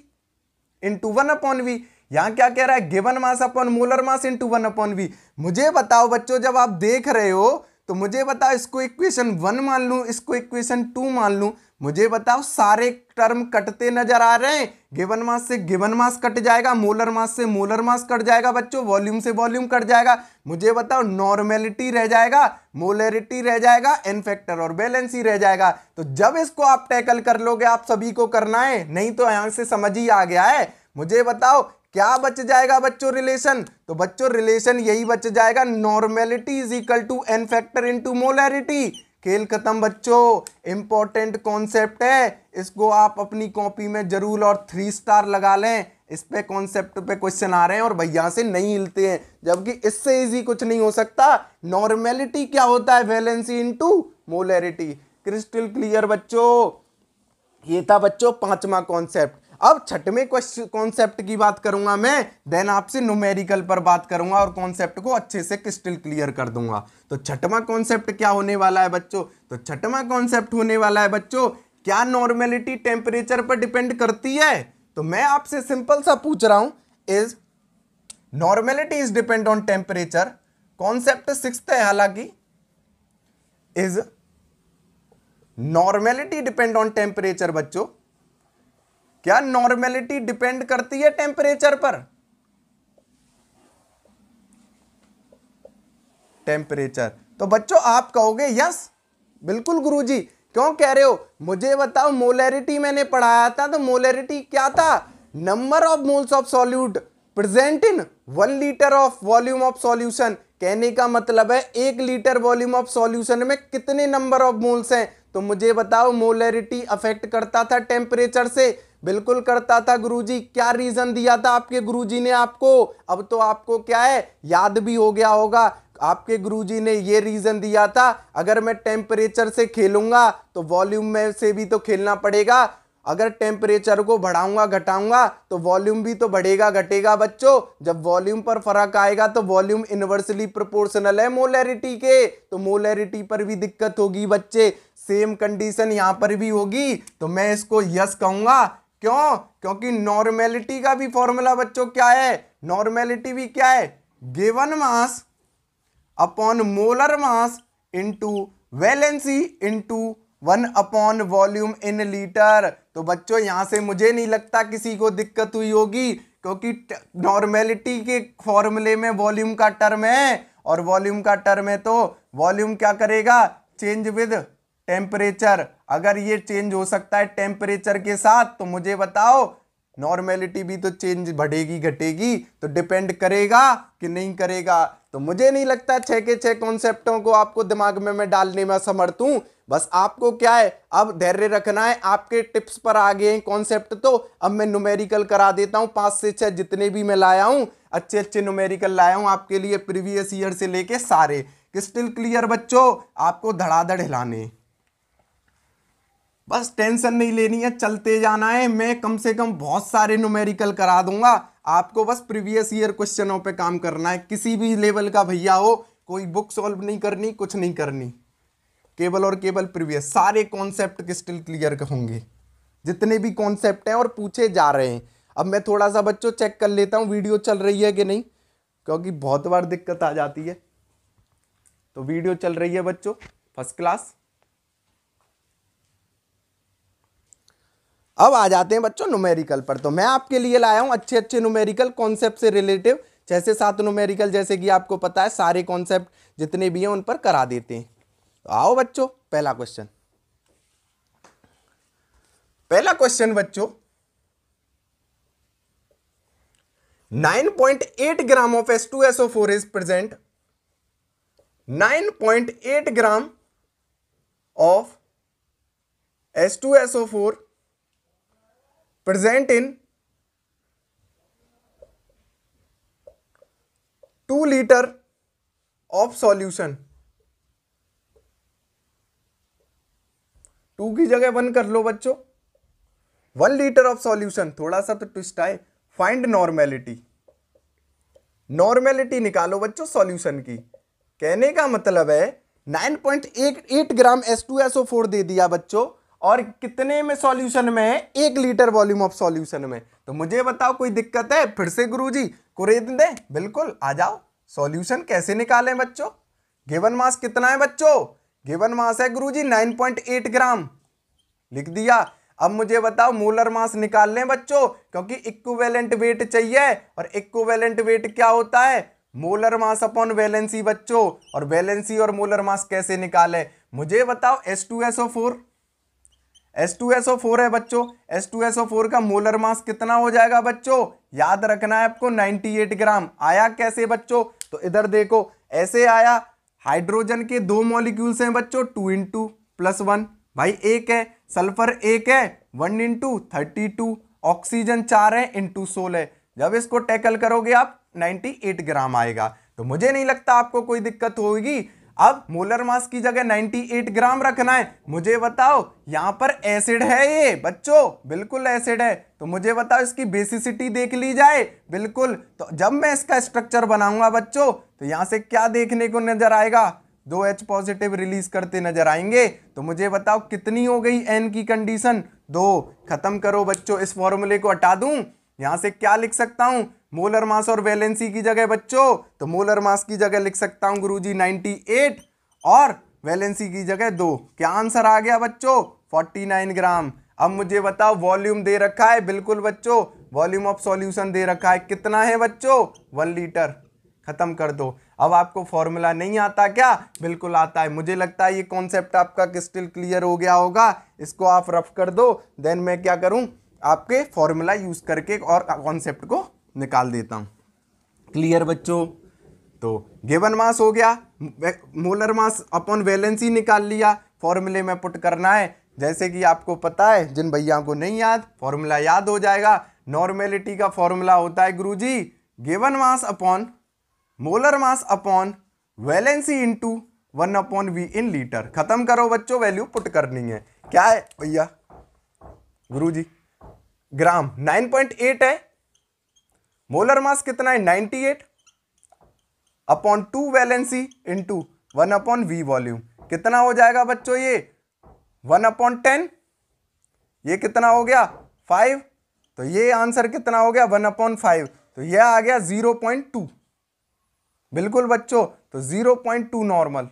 into one upon V यहां क्या कह रहा है given mass upon molar mass into one upon V मुझे बताओ बच्चों जब आप देख रहे हो तो मुझे बताओ इसको इक्वेशन वन मान लू इसको इक्वेशन टू मान लू मुझे बताओ सारे टर्म कटते नजर आ रहे हैं गिवन मास से गिवन मास कट जाएगा मोलर मास से मोलर मास कट जाएगा बच्चों वॉल्यूम से वॉल्यूम कट जाएगा मुझे बताओ नॉर्मेलिटी रह जाएगा मोलरिटी रह जाएगा एन फैक्टर और बैलेंस ही रह जाएगा तो जब इसको आप टैकल कर लोगे आप सभी को करना है नहीं तो यहां से समझ ही आ गया है मुझे बताओ क्या बच जाएगा बच्चों रिलेशन तो बच्चों रिलेशन यही बच जाएगा normality is equal to N factor into molarity खेल खत्म बच्चों इम्पोर्टेंट कॉन्सेप्ट है इसको आप अपनी कॉपी में जरूर और थ्री स्टार लगा लें इस पे कॉन्सेप्ट पे क्वेश्चन आ रहे हैं और भैया से नहीं हिलते हैं जबकि इससे इजी कुछ नहीं हो सकता नॉर्मेलिटी क्या होता है valency into molarity crystal clear बच्चों ये था बच्चों पांचवा कॉन्सेप्ट अब छठवें कॉन्सेप्ट की बात करूंगा मैं देन आपसे न्यूमेरिकल पर बात करूंगा और कॉन्सेप्ट को अच्छे से क्रिस्टल क्लियर कर दूंगा तो छठवा कॉन्सेप्ट क्या होने वाला है बच्चों तो छठवा कॉन्सेप्ट होने वाला है बच्चों क्या नॉर्मेलिटी टेम्परेचर पर डिपेंड करती है तो मैं आपसे सिंपल सा पूछ रहा हूं is normality is depend on temperature concept six है हालांकि is normality depend on temperature बच्चों क्या नॉर्मेलिटी डिपेंड करती है टेम्परेचर पर टेम्परेचर तो बच्चों आप कहोगे यस बिल्कुल गुरुजी क्यों कह रहे हो मुझे बताओ मोलैरिटी मैंने पढ़ाया था तो मोलैरिटी क्या था number of moles of solute present in one litre of volume of solution कहने का मतलब है एक लीटर वॉल्यूम ऑफ सॉल्यूशन में कितने नंबर ऑफ मोल्स हैं तो मुझे बताओ मोलैरिटी अफेक्ट करता था टेम्परेचर से बिल्कुल करता था गुरुजी क्या रीज़न दिया था आपके गुरुजी ने आपको अब तो आपको क्या है याद भी हो गया होगा आपके गुरुजी ने ये रीज़न दिया था अगर मैं टेम्परेचर से खेलूंगा तो वॉल्यूम में से भी तो खेलना पड़ेगा अगर टेम्परेचर को बढ़ाऊंगा घटाऊंगा तो वॉल्यूम भी तो बढ़ेगा घटेगा बच्चों जब वॉल्यूम पर फर्क आएगा तो वॉल्यूम इन्वर्सली प्रोपोर्शनल है मोलैरिटी के तो मोलैरिटी पर भी दिक्कत होगी बच्चे सेम कंडीशन यहाँ पर भी होगी तो मैं इसको यस कहूंगा क्यों क्योंकि नॉर्मेलिटी का भी फॉर्मूला बच्चों क्या है नॉर्मेलिटी भी क्या है given mass upon molar mass into valency into one upon volume in litre तो बच्चों यहां से मुझे नहीं लगता किसी को दिक्कत हुई होगी क्योंकि नॉर्मेलिटी के फॉर्मूले में वॉल्यूम का टर्म है और वॉल्यूम का टर्म है तो वॉल्यूम क्या करेगा चेंज विद टेम्परेचर अगर ये चेंज हो सकता है टेम्परेचर के साथ तो मुझे बताओ नॉर्मेलिटी भी तो चेंज बढ़ेगी घटेगी तो डिपेंड करेगा कि नहीं करेगा तो मुझे नहीं लगता छः के छः कॉन्सेप्टों को आपको दिमाग में मैं डालने में समर्थ हूँ बस आपको क्या है अब धैर्य रखना है आपके टिप्स पर आ गए हैं कॉन्सेप्ट तो अब मैं न्यूमेरिकल करा देता हूँ पाँच से छः जितने भी मैं लाया हूँ अच्छे अच्छे न्यूमेरिकल लाया हूँ आपके लिए प्रीवियस ईयर से लेके सारे स्टिल क्लियर बच्चों आपको धड़ाधड़ हिलाने बस टेंशन नहीं लेनी है चलते जाना है मैं कम से कम बहुत सारे न्यूमेरिकल करा दूंगा आपको बस प्रीवियस ईयर क्वेश्चनों पे काम करना है किसी भी लेवल का भैया हो कोई बुक सॉल्व नहीं करनी कुछ नहीं करनी केवल और केवल प्रीवियस सारे कॉन्सेप्ट स्टिल क्लियर होंगे जितने भी कॉन्सेप्ट हैं और पूछे जा रहे हैं अब मैं थोड़ा सा बच्चों चेक कर लेता हूँ वीडियो चल रही है कि नहीं क्योंकि बहुत बार दिक्कत आ जाती है तो वीडियो चल रही है बच्चों फर्स्ट क्लास अब आ जाते हैं बच्चों नुमेरिकल पर तो मैं आपके लिए लाया हूँ अच्छे अच्छे नुमेरिकल कॉन्सेप्ट से रिलेटिव जैसे सात नुमेरिकल जैसे कि आपको पता है सारे कॉन्सेप्ट जितने भी हैं उन पर करा देते हैं तो आओ बच्चों पहला क्वेश्चन पहला क्वेश्चन बच्चों 9.8 gram of H2SO4 nine point 9.8 gram of H2SO4 present in two litre of solution two की जगह वन कर लो बच्चों वन लीटर ऑफ सॉल्यूशन थोड़ा सा तो ट्विस्ट आए फाइंड नॉर्मेलिटी नॉर्मेलिटी निकालो बच्चों सॉल्यूशन की कहने का मतलब है एट ग्राम H2SO4 दे दिया बच्चों और कितने में सॉल्यूशन में है एक लीटर वॉल्यूम ऑफ सॉल्यूशन में तो मुझे बताओ कोई दिक्कत है फिर से गुरुजी कुरेद दे बिल्कुल आ जाओ सॉल्यूशन कैसे निकालें बच्चों गिवन मास कितना है बच्चों गिवन मास है गुरुजी 9.8 ग्राम लिख दिया अब मुझे बताओ मोलर मास निकाल लें बच्चों क्योंकि इक्विवेलेंट वेट चाहिए और इक्विवेलेंट वेट क्या होता है मोलर मास अपॉन वैलेंसी बच्चों और वैलेंसी और मोलर मास कैसे निकाले मुझे बताओ S two S O four H2SO4 है बच्चों H2SO4 का मोलर मास कितना हो जाएगा बच्चों याद रखना है आपको 98 ग्राम आया कैसे बच्चों तो इधर देखो ऐसे आया हाइड्रोजन के दो मॉलिक्यूल्स हैं बच्चों टू इंटू प्लस वन भाई एक है सल्फर एक है one into thirty two oxygen चार है इंटू सोलह जब इसको टैकल करोगे आप 98 ग्राम आएगा तो मुझे नहीं लगता आपको कोई दिक्कत होगी अब मोलर मास की जगह 98 ग्राम रखना है मुझे बताओ यहाँ पर एसिड है ये बच्चों बिल्कुल एसिड है तो मुझे बताओ इसकी बेसिसिटी देख ली जाए बिल्कुल तो जब मैं इसका स्ट्रक्चर बनाऊंगा बच्चों तो यहाँ से क्या देखने को नजर आएगा दो एच पॉजिटिव रिलीज करते नजर आएंगे तो मुझे बताओ कितनी हो गई एन की कंडीशन दो खत्म करो बच्चों इस फॉर्मूले को हटा दूं यहां से क्या लिख सकता हूं मोलर मास और वैलेंसी की जगह बच्चों तो मोलर मास की जगह लिख सकता हूं गुरुजी 98 और वैलेंसी की जगह दो क्या आंसर आ गया बच्चों 49 ग्राम अब मुझे बताओ वॉल्यूम दे रखा है बिल्कुल बच्चों वॉल्यूम ऑफ सॉल्यूशन दे रखा है कितना है बच्चों वन लीटर ख़त्म कर दो अब आपको फॉर्मूला नहीं आता क्या बिल्कुल आता है मुझे लगता है ये कॉन्सेप्ट आपका स्टिल क्लियर हो गया होगा इसको आप रफ कर दो देन मैं क्या करूँ आपके फॉर्मूला यूज़ करके और कॉन्सेप्ट को निकाल देता हूँ क्लियर बच्चों तो गिवन मास हो गया मोलर मास अपॉन वैलेंसी निकाल लिया फॉर्मूले में पुट करना है जैसे कि आपको पता है जिन भैया को नहीं याद फॉर्मूला याद हो जाएगा नॉर्मेलिटी का फॉर्मूला होता है गुरुजी given mass upon molar mass upon valency two one upon V in litre खत्म करो बच्चों वैल्यू पुट करनी है क्या है भैया गुरुजी ग्राम एट है मोलर मास कितना है 98 upon two valency in two one upon V volume कितना हो जाएगा बच्चों ये वन अपॉन टेन ये कितना हो गया फाइव तो ये आंसर कितना हो गया वन अपॉन फाइव तो यह आ गया जीरो पॉइंट टू बिल्कुल बच्चों तो जीरो पॉइंट टू नॉर्मल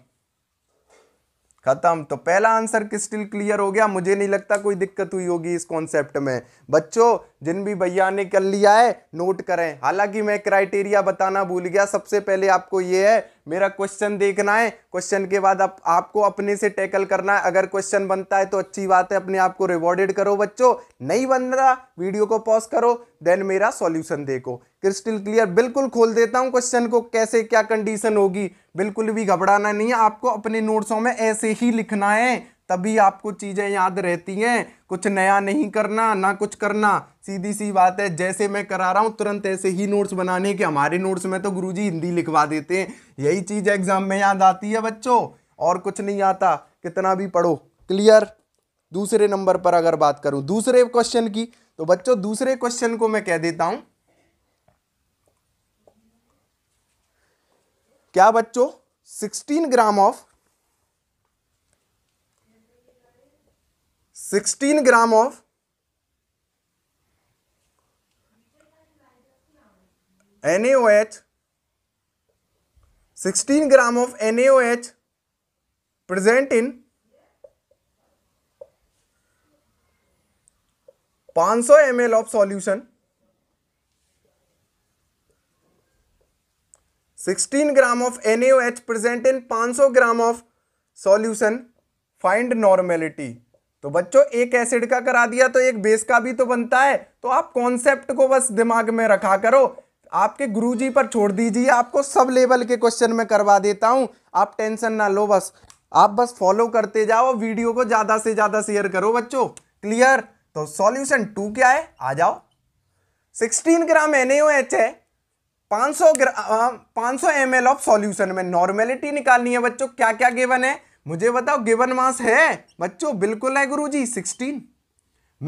खत्म तो पहला आंसर स्टिल क्लियर हो गया मुझे नहीं लगता कोई दिक्कत हुई होगी इस कॉन्सेप्ट में बच्चों जिन भी भैया ने कर लिया है नोट करें हालांकि मैं क्राइटेरिया बताना भूल गया सबसे पहले आपको ये है मेरा क्वेश्चन देखना है क्वेश्चन के बाद आप आपको अपने से टैकल करना है अगर क्वेश्चन बनता है तो अच्छी बात है अपने आप को रिवॉर्डेड करो बच्चों नहीं बन रहा वीडियो को पॉज करो देन मेरा सॉल्यूशन देखो क्रिस्टल क्लियर बिल्कुल खोल देता हूँ क्वेश्चन को कैसे क्या कंडीशन होगी बिल्कुल भी घबराना नहीं है आपको अपने नोट्सों में ऐसे ही लिखना है तभी आपको चीज़ें याद रहती हैं कुछ नया नहीं करना ना कुछ करना सीधी सी बात है जैसे मैं करा रहा हूँ तुरंत ऐसे ही नोट्स बनाने के हमारे नोट्स में तो गुरुजी हिंदी लिखवा देते हैं यही चीज़ एग्ज़ाम में याद आती है बच्चों और कुछ नहीं आता कितना भी पढ़ो क्लियर दूसरे नंबर पर अगर बात करूं दूसरे क्वेश्चन की तो बच्चों दूसरे क्वेश्चन को मैं कह देता हूं क्या बच्चों 16 gram of 16 gram of NaOH 16 gram of NaOH present in 500 ml of solution 16 gram of NaOH present in 500 gram of solution find normality तो बच्चों एक एसिड का करा दिया तो एक बेस का भी तो बनता है तो आप कॉन्सेप्ट को बस दिमाग में रखा करो आपके गुरुजी पर छोड़ दीजिए आपको सब लेवल के क्वेश्चन में करवा देता हूं आप टेंशन ना लो बस आप बस फॉलो करते जाओ वीडियो को ज़्यादा से ज़्यादा शेयर करो बच्चों क्लियर तो सॉल्यूशन टू क्या है आ जाओ 16 ग्राम एन है है 500 ग्राम सौ एम ऑफ सॉल्यूशन में नॉर्मेलिटी निकालनी है बच्चों क्या क्या गेवन है मुझे बताओ गिवन मास है बच्चों बिल्कुल है गुरु जी सिक्सटीन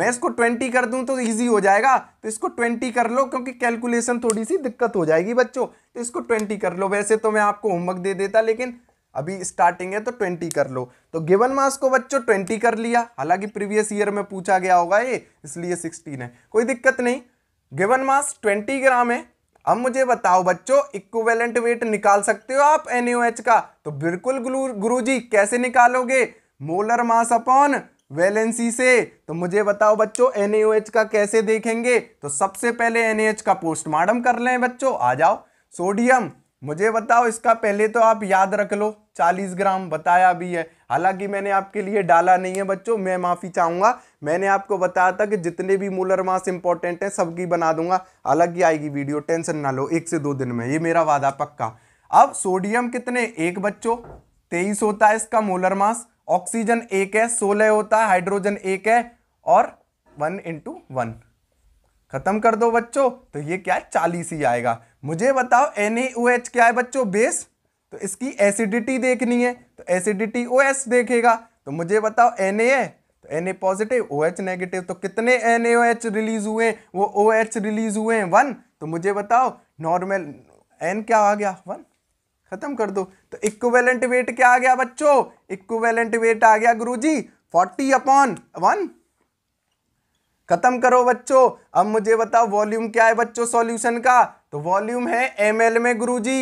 मैं इसको ट्वेंटी कर दूं तो इजी हो जाएगा तो इसको ट्वेंटी कर लो क्योंकि कैलकुलेशन थोड़ी सी दिक्कत हो जाएगी बच्चों तो इसको ट्वेंटी कर लो वैसे तो मैं आपको होमवर्क दे देता लेकिन अभी स्टार्टिंग है तो ट्वेंटी कर लो तो गिवन मास को बच्चों ट्वेंटी कर लिया हालांकि प्रीवियस ईयर में पूछा गया होगा ये इसलिए सिक्सटीन है कोई दिक्कत नहीं गिवन मास ट्वेंटी ग्राम है अब मुझे बताओ बच्चों इक्वेलेंट वेट निकाल सकते हो आप एनएच का तो बिल्कुल जी कैसे निकालोगे मोलर मास अपॉन वैलेंसी से तो मुझे बताओ बच्चों एनएच का कैसे देखेंगे तो सबसे पहले एनएच का पोस्टमार्टम कर लें बच्चों आ जाओ सोडियम मुझे बताओ इसका पहले तो आप याद रख लो 40 ग्राम बताया भी है हालांकि मैंने आपके लिए डाला नहीं है बच्चों मैं माफ़ी चाहूंगा मैंने आपको बताया था कि जितने भी मूलर मास इंपॉर्टेंट हैं सबकी बना दूंगा अलग ही आएगी वीडियो टेंशन ना लो एक से दो दिन में ये मेरा वादा पक्का अब सोडियम कितने एक बच्चों तेईस होता है इसका मोलर मास ऑक्सीजन एक है सोलह होता है हाइड्रोजन एक है और वन इंटू वन खत्म कर दो बच्चों तो ये क्या है चालीस ही आएगा मुझे बताओ एन क्या है बच्चों बेस तो इसकी एसिडिटी देखनी है तो एसिडिटी ओ देखेगा तो मुझे बताओ एन तो N A positive O H negative तो कितने एन एच रिलीज हुए वो ओ एच रिलीज हुए हैं वन तो मुझे बताओ नॉर्मल एन क्या आ गया वन खत्म कर दो तो इक्वेलेंट वेट क्या आ गया बच्चों इक्वेलेंट वेट आ गया गुरुजी फोर्टी अपॉन वन खत्म करो बच्चों अब मुझे बताओ वॉल्यूम क्या है बच्चों सॉल्यूशन का तो वॉल्यूम है एम एल में गुरुजी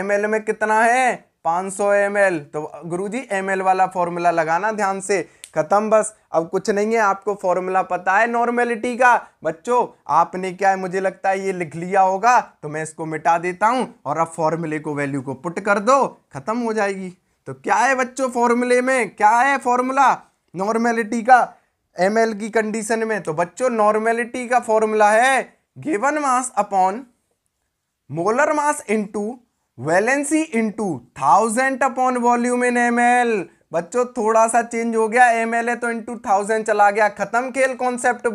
एम एल में कितना है 500 सौ एम एल तो गुरुजी एम एल वाला फॉर्मूला लगाना ध्यान से खत्म बस अब कुछ नहीं है आपको फॉर्मूला पता है नॉर्मेलिटी का बच्चों आपने क्या है मुझे लगता है ये लिख लिया होगा तो मैं इसको मिटा देता हूं और अब फॉर्मूले को वैल्यू को पुट कर दो खत्म हो जाएगी तो क्या है बच्चों फॉर्मूले में क्या है फॉर्मूला नॉर्मेलिटी का एम की कंडीशन में तो बच्चों नॉर्मेलिटी का फॉर्मूला है given mass upon molar mass into valency into thousand upon volume in M बच्चों थोड़ा सा चेंज हो गया एम एल ए तो इंटू थाउजेंड चला गया खत्म खेल कॉन्सेप्ट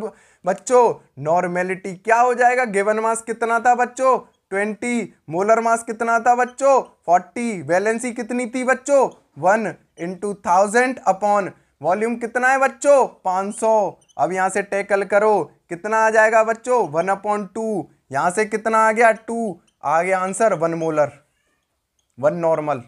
बच्चों नॉर्मेलिटी क्या हो जाएगा गिवन मास कितना था बच्चों ट्वेंटी मोलर मास कितना था बच्चों फोर्टी वैलेंसी कितनी थी बच्चों one into thousand upon volume कितना है बच्चों पाँच सौ अब यहाँ से टैकल करो कितना आ जाएगा बच्चों वन अपॉन टू यहाँ से कितना आ गया टू आ गया answer one molar one normal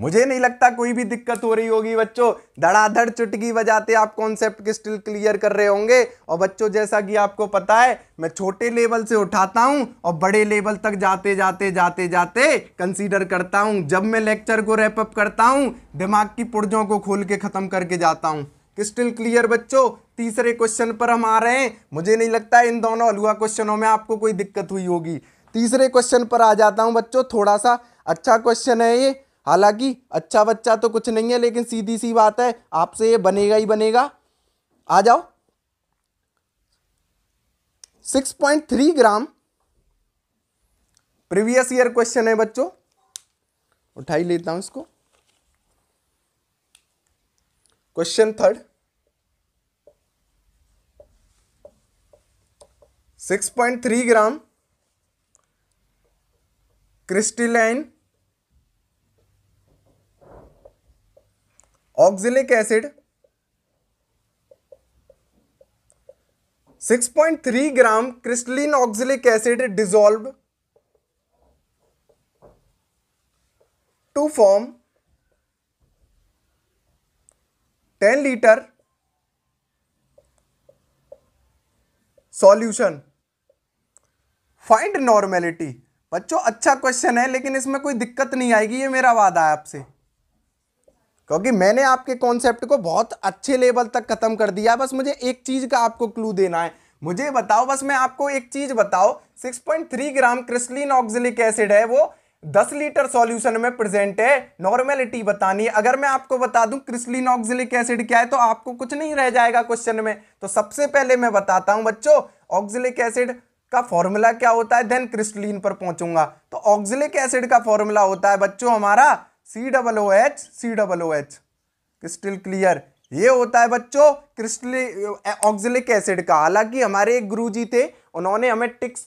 मुझे नहीं लगता कोई भी दिक्कत हो रही होगी बच्चों धड़ाधड़ चुटकी बजाते आप कॉन्सेप्ट के स्टिल क्लियर कर रहे होंगे और बच्चों जैसा कि आपको पता है मैं छोटे लेवल से उठाता हूं और बड़े लेवल तक जाते जाते जाते जाते कंसीडर करता हूं जब मैं लेक्चर को रैपअप करता हूं दिमाग की पुर्जों को खोल के ख़त्म करके जाता हूँ स्टिल क्लियर बच्चों तीसरे क्वेश्चन पर हम आ रहे हैं मुझे नहीं लगता इन दोनों अलुआ क्वेश्चनों में आपको कोई दिक्कत हुई होगी तीसरे क्वेश्चन पर आ जाता हूँ बच्चों थोड़ा सा अच्छा क्वेश्चन है ये हालांकि अच्छा बच्चा तो कुछ नहीं है लेकिन सीधी सी बात है आपसे ये बनेगा ही बनेगा आ जाओ 6.3 ग्राम प्रीवियस ईयर क्वेश्चन है बच्चों उठाई लेता हूं इसको question third 6.3 gram crystalline oxalic acid 6.3 gram crystalline oxalic acid dissolve to form 10 litre solution find normality बच्चों अच्छा क्वेश्चन है लेकिन इसमें कोई दिक्कत नहीं आएगी ये मेरा वादा है आपसे क्योंकि मैंने आपके कॉन्सेप्ट को बहुत अच्छे लेवल तक ख़त्म कर दिया बस मुझे एक चीज़ का आपको क्लू देना है मुझे बताओ बस मैं आपको एक चीज़ बताओ 6.3 ग्राम क्रिस्टलिन ऑक्जिलिक एसिड है वो 10 लीटर सॉल्यूशन में प्रेजेंट है नॉर्मेलिटी बतानी है अगर मैं आपको बता दूं क्रिस्टलिन ऑक्जिलिक एसिड क्या है तो आपको कुछ नहीं रह जाएगा क्वेश्चन में तो सबसे पहले मैं बताता हूं बच्चों ऑक्जिलिक एसिड का फॉर्मूला क्या होता है देन क्रिस्टलिन पर पहुंचूंगा तो ऑक्जिलिक एसिड का फॉर्मूला होता है बच्चों हमारा C double O H C double O H crystal clear ये होता है बच्चों क्रिस्टल ऑक्सिलिक एसिड का हालांकि हमारे एक गुरु जी थे उन्होंने हमें टिक्स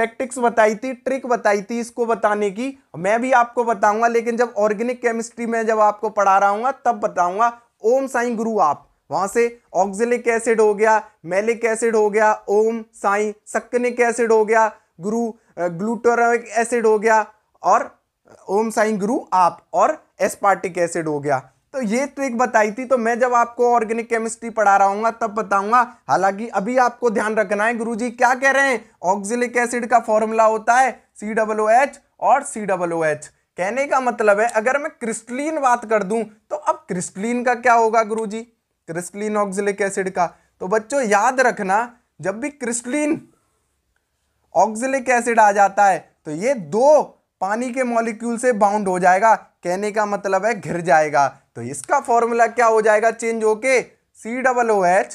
टेक्टिक्स बताई थी ट्रिक बताई थी इसको बताने की मैं भी आपको बताऊंगा लेकिन जब ऑर्गेनिक केमिस्ट्री में जब आपको पढ़ा रहा हूँ तब बताऊंगा ओम साई गुरु आप वहाँ से ऑक्सिलिक एसिड हो गया मेलिक एसिड हो गया ओम साई सक्कनिक एसिड हो गया गुरु ग्लूटोरिक एसिड हो गया और ओम साइन गुरु आप और एस्पार्टिक एसिड हो गया तो ये ट्रिक बताई थी तो मैं जब आपको ऑर्गेनिक केमिस्ट्री पढ़ा रहा हूँ तब बताऊंगा हालांकि अभी आपको ध्यान रखना है गुरुजी क्या कह रहे हैं ऑक्सिलिक एसिड का फॉर्मूला होता है सी डब्लो एच और सी डब्लो एच कहने का मतलब है अगर मैं क्रिस्टलीन बात कर दूं तो अब क्रिस्टलीन का क्या होगा गुरु जी क्रिस्टलीन ऑक्सिलिक एसिड का तो बच्चों याद रखना जब भी क्रिस्टलीन ऑक्सिलिक एसिड आ जाता है तो ये दो पानी के मॉलिक्यूल से बाउंड हो जाएगा कहने का मतलब है घिर जाएगा तो इसका फॉर्मूला क्या हो जाएगा चेंज होके C double O H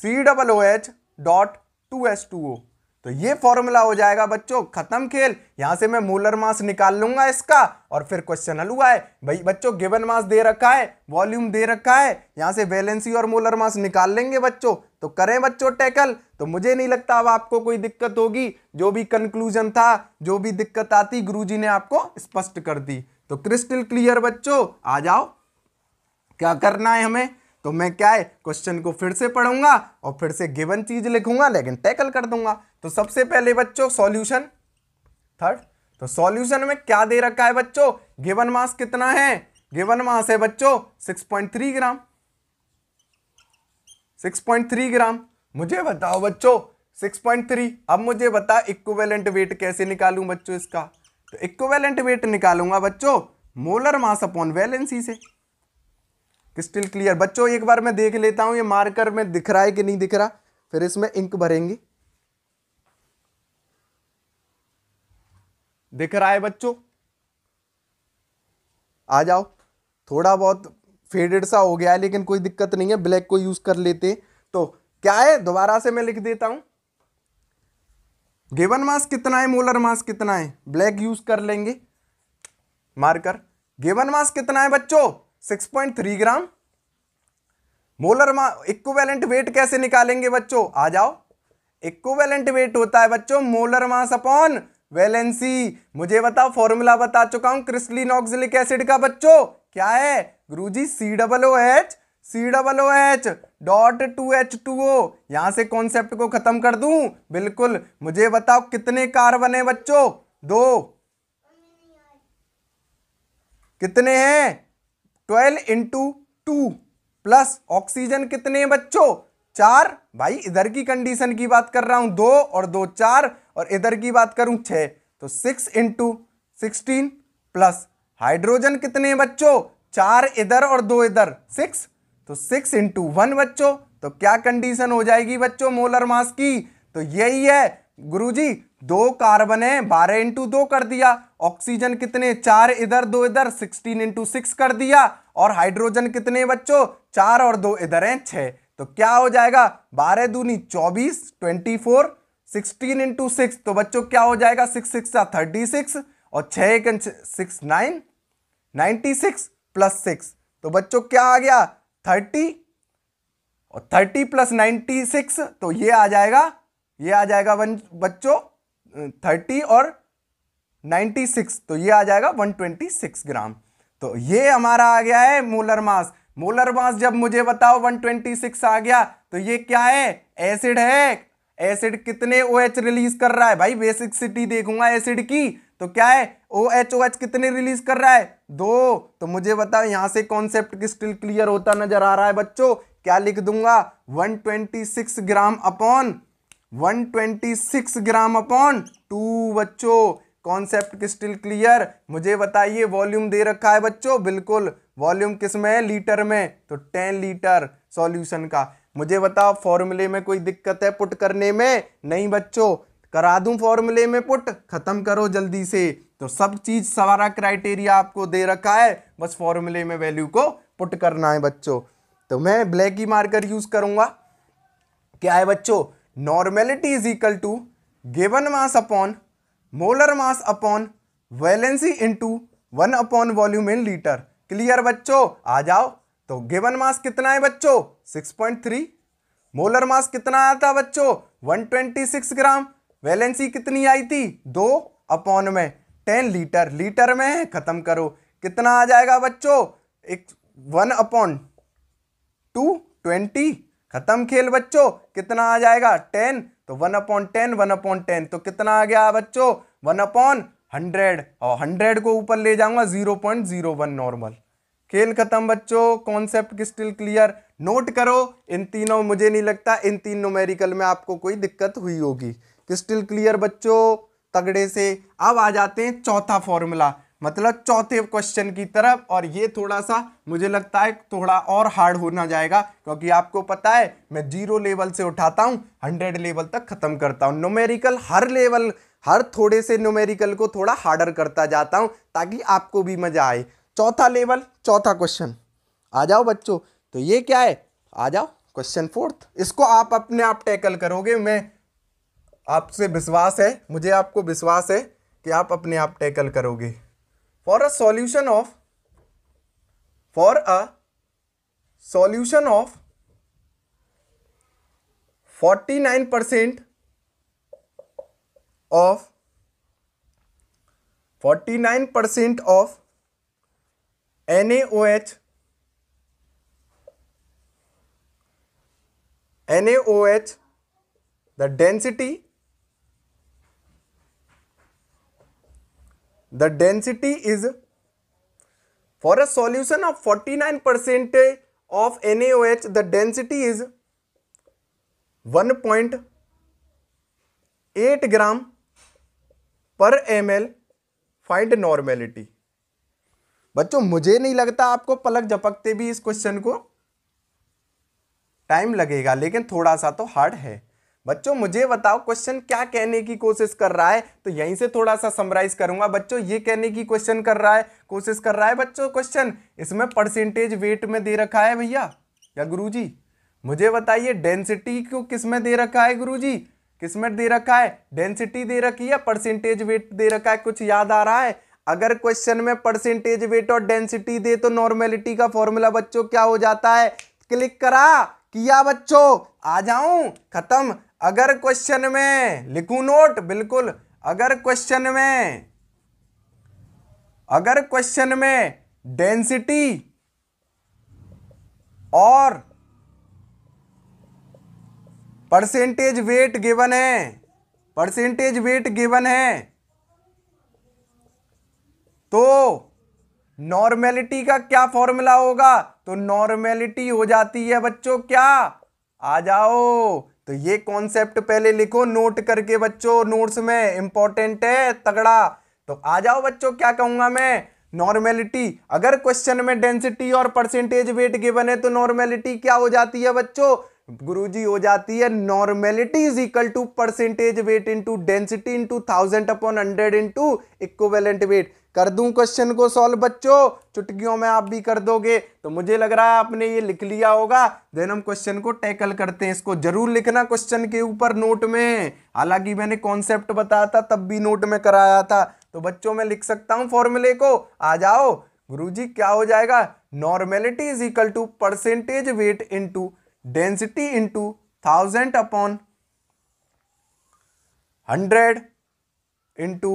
C double O H dot two S two O तो ये फॉर्मूला हो जाएगा बच्चों खत्म खेल यहां से मैं मोलर मास निकाल लूंगा इसका और फिर क्वेश्चन हल हुआ है भाई बच्चों गिवन मास दे रखा है वॉल्यूम दे रखा है यहां से वैलेंसी और मोलर मास निकाल लेंगे बच्चों तो करें बच्चों टैकल तो मुझे नहीं लगता अब आपको कोई दिक्कत होगी जो भी कंक्लूजन था जो भी दिक्कत आती गुरु ने आपको स्पष्ट कर दी तो क्रिस्टल क्लियर बच्चों आ जाओ क्या करना है हमें तो मैं क्या है क्वेश्चन को फिर से पढ़ूंगा और फिर से गिवन चीज लिखूंगा लेकिन टैकल कर दूंगा तो सबसे पहले बच्चों सॉल्यूशन थर्ड तो सॉल्यूशन में क्या दे रखा है बच्चों गिवन मास कितना है गिवन मास है बच्चों 6.3 ग्राम 6.3 ग्राम मुझे बताओ बच्चों 6.3 अब मुझे बता इक्वेलेंट वेट कैसे निकालू बच्चों इसका तो इक्वेलेंट वेट निकालूंगा बच्चों मोलर मास अपॉन वैलेंसी से क्रिस्टल क्लियर बच्चों एक बार मैं देख लेता हूं ये मार्कर में दिख रहा है कि नहीं दिख रहा फिर इसमें इंक भरेंगे दिख रहा है बच्चों आ जाओ थोड़ा बहुत फेडेड सा हो गया है लेकिन कोई दिक्कत नहीं है ब्लैक को यूज़ कर लेते तो क्या है दोबारा से मैं लिख देता हूं गेवन मास कितना है मोलर मास कितना है ब्लैक यूज़ कर लेंगे मार्कर गेवन मास कितना है बच्चों 6.3 ग्राम मोलर इक्वेलेंट वेट कैसे निकालेंगे बच्चों आ जाओ इक्वेलेंट वेट होता है बच्चों मोलर मास अपॉन वैलेंसी मुझे बताओ फॉर्मूला बता चुका हूं क्रिस्टलिन ऑक्सिलिक एसिड का बच्चों क्या है गुरुजी C double O H C double O H dot two H two O यहां से कॉन्सेप्ट को खत्म कर दू बिल्कुल मुझे बताओ कितने कार्बन है बच्चों दो कितने हैं twelve into two plus oxygen कितने बच्चों चार भाई इधर की कंडीशन की बात कर रहा हूं दो और दो चार और इधर की बात करूँ छः तो six into sixteen plus hydrogen कितने बच्चों चार इधर और दो इधर सिक्स तो सिक्स इंटू वन बच्चों तो क्या कंडीशन हो जाएगी बच्चों मोलर मास की तो यही है गुरुजी दो कार्बन है बारह इंटू दो कर दिया ऑक्सीजन कितने चार इधर दो इधर सिक्सटीन इंटू सिक्स कर दिया और हाइड्रोजन कितने बच्चों चार और दो इधर हैं छः तो क्या हो जाएगा बारह दूनी चौबीस twenty four sixteen into six तो बच्चों क्या हो जाएगा सिक्स सिक्स का थर्टी सिक्स और छः एक six nine ninety six plus six तो बच्चों क्या आ गया थर्टी और थर्टी प्लस नाइन्टी सिक्स तो ये आ जाएगा ये आ जाएगा वन बच्चों थर्टी और नाइन्टी सिक्स तो ये आ जाएगा वन ट्वेंटी सिक्स ग्राम तो ये हमारा आ गया है मोलर मास मोलर मास जब मुझे बताओ 126 आ गया तो ये क्या है एसिड है एसिड कितने ओ OH रिलीज कर रहा है भाई बेसिक सिटी देखूंगा एसिड की तो क्या है ओ एच ओ एच कितने रिलीज कर रहा है दो तो मुझे बताओ यहां से कॉन्सेप्ट स्टिल क्लियर होता नजर आ रहा है बच्चों क्या लिख दूंगा 126 gram upon 126 gram upon two बच्चों कॉन्सेप्ट किस स्टिल क्लियर मुझे बताइए वॉल्यूम दे रखा है बच्चों बिल्कुल वॉल्यूम किस में है लीटर में तो टेन लीटर सॉल्यूशन का मुझे बताओ फॉर्मूले में कोई दिक्कत है पुट करने में नहीं बच्चों करा दूं फॉर्मूले में पुट खत्म करो जल्दी से तो सब चीज सारा क्राइटेरिया आपको दे रखा है बस फॉर्मूले में वैल्यू को पुट करना है बच्चों तो मैं ब्लैक ही मार्कर यूज करूंगा क्या है बच्चों normality is equal to given mass upon molar mass upon valency into one upon volume in litre clear बच्चों आ जाओ तो गिवन मास कितना है बच्चों 6.3 मोलर मास कितना आया था बच्चों 126 ग्राम वैलेंसी कितनी आई थी दो अपॉन में 10 लीटर लीटर में है खत्म करो कितना आ जाएगा बच्चों एक वन अपॉन टू ट्वेंटी खत्म खेल बच्चों कितना आ जाएगा टेन तो one upon ten one upon ten तो कितना आ गया बच्चों वन अपॉन हंड्रेड और हंड्रेड को ऊपर ले जाऊंगा zero point zero one normal खेल खत्म बच्चों कॉन्सेप्ट स्टिल क्लियर नोट करो इन तीनों मुझे नहीं लगता इन तीन नोमेरिकल में आपको कोई दिक्कत हुई होगी स्टिल क्लियर बच्चों तगड़े से अब आ जाते हैं चौथा फॉर्मूला मतलब चौथे क्वेश्चन की तरफ और ये थोड़ा सा मुझे लगता है थोड़ा और हार्ड होना जाएगा क्योंकि आपको पता है मैं जीरो लेवल से उठाता हूँ हंड्रेड लेवल तक ख़त्म करता हूँ नोमेरिकल हर लेवल हर थोड़े से नोमेरिकल को थोड़ा हार्डर करता जाता हूँ ताकि आपको भी मज़ा आए चौथा लेवल चौथा क्वेश्चन आ जाओ बच्चों तो ये क्या है आ जाओ क्वेश्चन फोर्थ इसको आप अपने आप टैकल करोगे मैं आपसे विश्वास है मुझे आपको विश्वास है कि आप अपने आप टैकल करोगे for a solution of for a solution of 49% of 49% of NaOH NaOH the density the density is for a solution of 49% of NaOH the density is 1.8 gram पर एम एल फाइंड नॉर्मेलिटी बच्चों मुझे नहीं लगता आपको पलक झपकते भी इस question को टाइम लगेगा लेकिन थोड़ा सा तो हार्ड है बच्चों मुझे बताओ क्वेश्चन क्या कहने की कोशिश कर रहा है तो यहीं से थोड़ा सा समराइज करूंगा बच्चों ये कहने की क्वेश्चन कर रहा है कोशिश कर रहा है बच्चों क्वेश्चन इसमें परसेंटेज वेट में दे रखा है भैया या गुरुजी मुझे बताइए डेंसिटी को किस में दे रखा है गुरु किस में दे रखा है डेंसिटी दे रखी है परसेंटेज वेट दे रखा है कुछ याद आ रहा है अगर क्वेश्चन में परसेंटेज वेट और डेंसिटी दे तो नॉर्मेलिटी का फॉर्मूला बच्चों क्या हो जाता है क्लिक करा किया बच्चों आ जाऊं खत्म अगर क्वेश्चन में लिखू नोट बिल्कुल अगर क्वेश्चन में अगर क्वेश्चन में डेंसिटी और परसेंटेज वेट गिवन है परसेंटेज वेट गिवन है तो नॉर्मेलिटी का क्या फॉर्मूला होगा तो नॉर्मेलिटी हो जाती है बच्चों क्या आ जाओ तो ये कॉन्सेप्ट पहले लिखो नोट करके बच्चों नोट्स में इंपॉर्टेंट है तगड़ा तो आ जाओ बच्चों क्या कहूंगा मैं नॉर्मेलिटी अगर क्वेश्चन में डेंसिटी और परसेंटेज वेट गिवन है तो नॉर्मेलिटी क्या हो जाती है बच्चों गुरुजी हो जाती है normality is equal to percentage weight into density into thousand upon hundred into equivalent weight कर दूं क्वेश्चन को सॉल्व बच्चों चुटकियों में आप भी कर दोगे तो मुझे लग रहा है आपने ये लिख लिया होगा देन हम क्वेश्चन को टैकल करते हैं इसको जरूर लिखना क्वेश्चन के ऊपर नोट में हालांकि मैंने कॉन्सेप्ट बताया था तब भी नोट में कराया था तो बच्चों मैं लिख सकता हूँ फॉर्मूले को आ जाओ जी क्या हो जाएगा normality is equal to percentage weight into density into thousand upon hundred into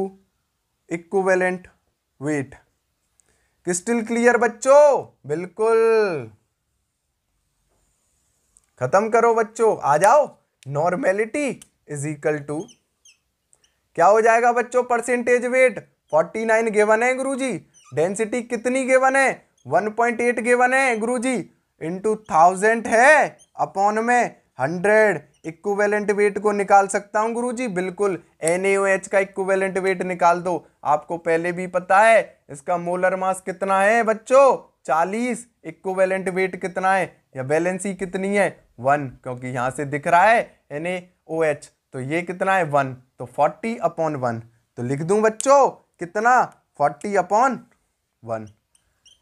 equivalent weight crystal clear बच्चों बिल्कुल खत्म करो बच्चों आ जाओ नॉर्मेलिटी इज इक्वल टू क्या हो जाएगा बच्चों percentage weight forty nine given है गुरुजी डेंसिटी कितनी गेवन है वन पॉइंट एट गेवन है गुरुजी इंटू थाउजेंड है अपॉन में हंड्रेड इक्वेलेंट वेट को निकाल सकता हूं गुरुजी बिल्कुल NaOH का इक्वेलेंट वेट निकाल दो आपको पहले भी पता है इसका मोलर मास कितना है बच्चों 40 इक्वेलेंट वेट कितना है या बैलेंसी कितनी है वन क्योंकि यहां से दिख रहा है NaOH तो ये कितना है वन तो फोर्टी अपॉन वन तो लिख दूं बच्चों कितना फोर्टी अपॉन वन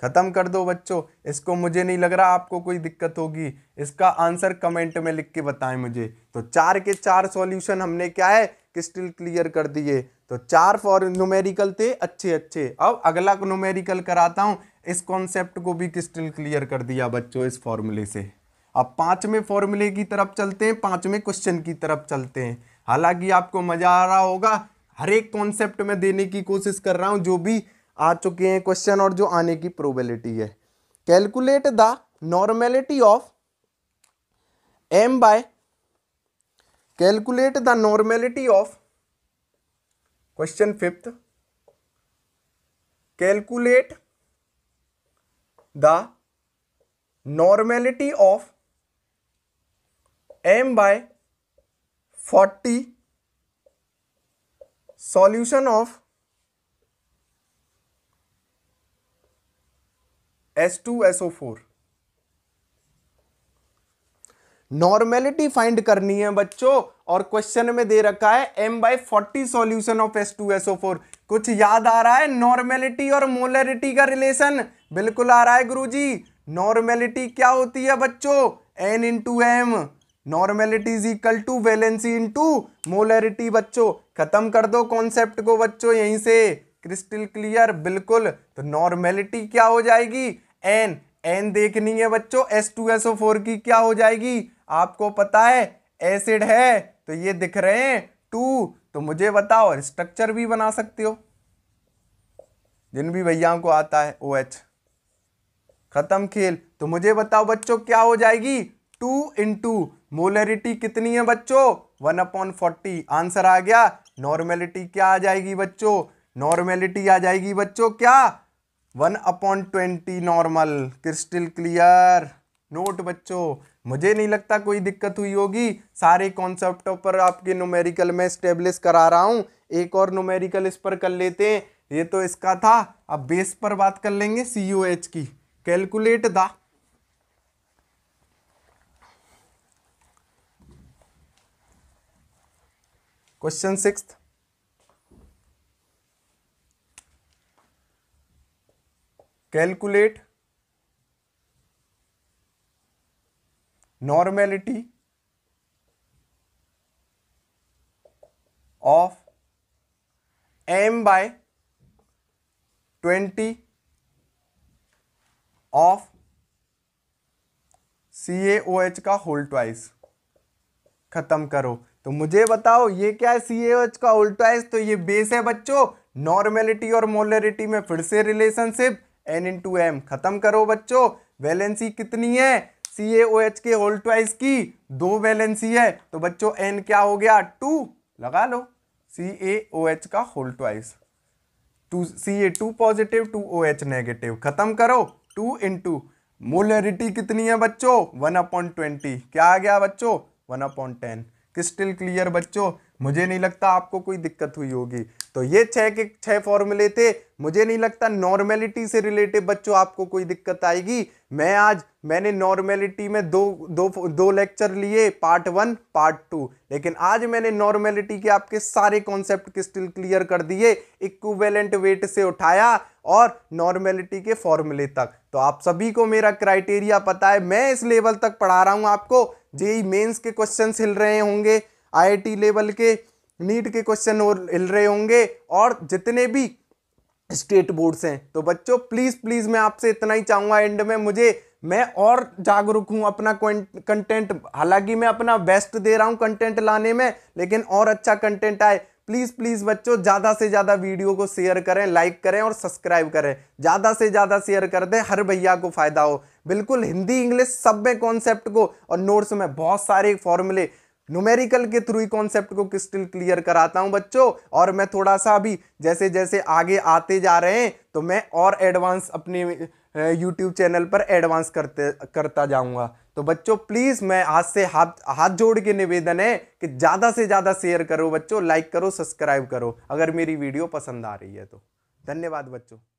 ख़त्म कर दो बच्चों इसको मुझे नहीं लग रहा आपको कोई दिक्कत होगी इसका आंसर कमेंट में लिख के बताएं मुझे तो चार के चार सॉल्यूशन हमने क्या है क्रिस्टल क्लियर कर दिए तो चार फॉर न्यूमेरिकल थे अच्छे अच्छे अब अगला न्यूमेरिकल कराता हूँ इस कॉन्सेप्ट को भी क्रिस्टल क्लियर कर दिया बच्चों इस फॉर्मूले से अब पांचवें फॉर्मूले की तरफ चलते हैं पांचवें क्वेश्चन की तरफ चलते हैं हालांकि आपको मज़ा आ रहा होगा हर एक कॉन्सेप्ट में देने की कोशिश कर रहा हूँ जो भी आ चुके हैं क्वेश्चन और जो आने की प्रोबेबिलिटी है calculate the normality of M by calculate the normality of question fifth calculate the normality of M by forty solution of S two S O four normality find करनी है बच्चों और क्वेश्चन में दे रखा है M by forty solution of S two S O four कुछ याद आ रहा है नॉर्मेलिटी और मोलरिटी का रिलेशन बिल्कुल आ रहा है गुरुजी नॉर्मेलिटी क्या होती है बच्चों N into M normality is equal to valency into molarity बच्चों खत्म कर दो कॉन्सेप्ट को बच्चों यहीं से क्रिस्टल क्लियर बिल्कुल तो नॉर्मेलिटी क्या हो जाएगी एन एन देखनी है बच्चों S two S O four की क्या हो जाएगी आपको पता है एसिड है तो ये दिख रहे हैं टू तो मुझे बताओ स्ट्रक्चर भी बना सकते हो जिन भी भैया को आता है ओ एच खत्म खेल तो मुझे बताओ बच्चों क्या हो जाएगी टू इन टू मोलरिटी कितनी है बच्चों वन अपॉन फोर्टी आंसर आ गया नॉर्मेलिटी क्या आ जाएगी बच्चों नॉर्मेलिटी आ जाएगी बच्चों क्या one upon twenty normal crystal clear note बच्चों मुझे नहीं लगता कोई दिक्कत हुई होगी सारे कॉन्सेप्टों पर आपके नोमेरिकल में स्टेब्लिश करा रहा हूँ एक और नोमेरिकल इस पर कर लेते हैं ये तो इसका था अब बेस पर बात कर लेंगे सी यू एच की calculate the question sixth calculate normality of m by 20 of H का होल ट्वाइस खत्म करो तो मुझे बताओ ये क्या है एच का होल ट्वाइस तो ये बेस है बच्चों नॉर्मेलिटी और मोलरिटी में फिर से relationship N into M खत्म करो बच्चों वैलेंसी कितनी है सी ए ओ एच के होल ट्वाइस की दो वैलेंसी है तो बच्चों एन क्या हो गया टू लगा लो सी ए ओ एच का whole twice two C A two positive two O H negative खत्म करो टू इन टू मोलरिटी कितनी है बच्चों वन अपॉइंट ट्वेंटी क्या आ गया बच्चों one upon ten crystal clear बच्चों मुझे नहीं लगता आपको कोई दिक्कत हुई होगी तो ये छह के छह फॉर्मूले थे मुझे नहीं लगता नॉर्मेलिटी से रिलेटेड बच्चों आपको कोई दिक्कत आएगी मैं आज मैंने नॉर्मेलिटी में दो दो दो लेक्चर लिए पार्ट वन पार्ट टू लेकिन आज मैंने नॉर्मेलिटी के आपके सारे कॉन्सेप्ट के स्टिल क्लियर कर दिए इक्वेलेंट वेट से उठाया और नॉर्मेलिटी के फॉर्मूले तक तो आप सभी को मेरा क्राइटेरिया पता है मैं इस लेवल तक पढ़ा रहा हूँ आपको जे मेंस के क्वेश्चन हिल रहे होंगे आईआईटी लेवल के नीट के क्वेश्चन और हिल रहे होंगे और जितने भी स्टेट बोर्ड्स हैं तो बच्चों प्लीज़ प्लीज़ मैं आपसे इतना ही चाहूँगा एंड में मुझे मैं और जागरूक हूँ अपना कंटेंट हालांकि मैं अपना बेस्ट दे रहा हूँ कंटेंट लाने में लेकिन और अच्छा कंटेंट आए प्लीज़ प्लीज़ बच्चों ज़्यादा से ज़्यादा वीडियो को शेयर करें लाइक करें और सब्सक्राइब करें ज़्यादा से ज़्यादा शेयर कर दें हर भैया को फ़ायदा हो बिल्कुल हिंदी इंग्लिश सब में कॉन्सेप्ट को और नोट्स में बहुत सारे फॉर्मूले न्यूमेरिकल के थ्रू ही कॉन्सेप्ट को क्रिस्टल क्लियर कराता हूं बच्चों और मैं थोड़ा सा अभी जैसे जैसे आगे आते जा रहे हैं तो मैं और एडवांस अपने यूट्यूब चैनल पर एडवांस करते करता जाऊंगा तो बच्चों प्लीज़ मैं हाथ से हाथ हाथ जोड़ के निवेदन है कि ज़्यादा से ज़्यादा शेयर करो बच्चों लाइक करो सब्सक्राइब करो अगर मेरी वीडियो पसंद आ रही है तो धन्यवाद बच्चों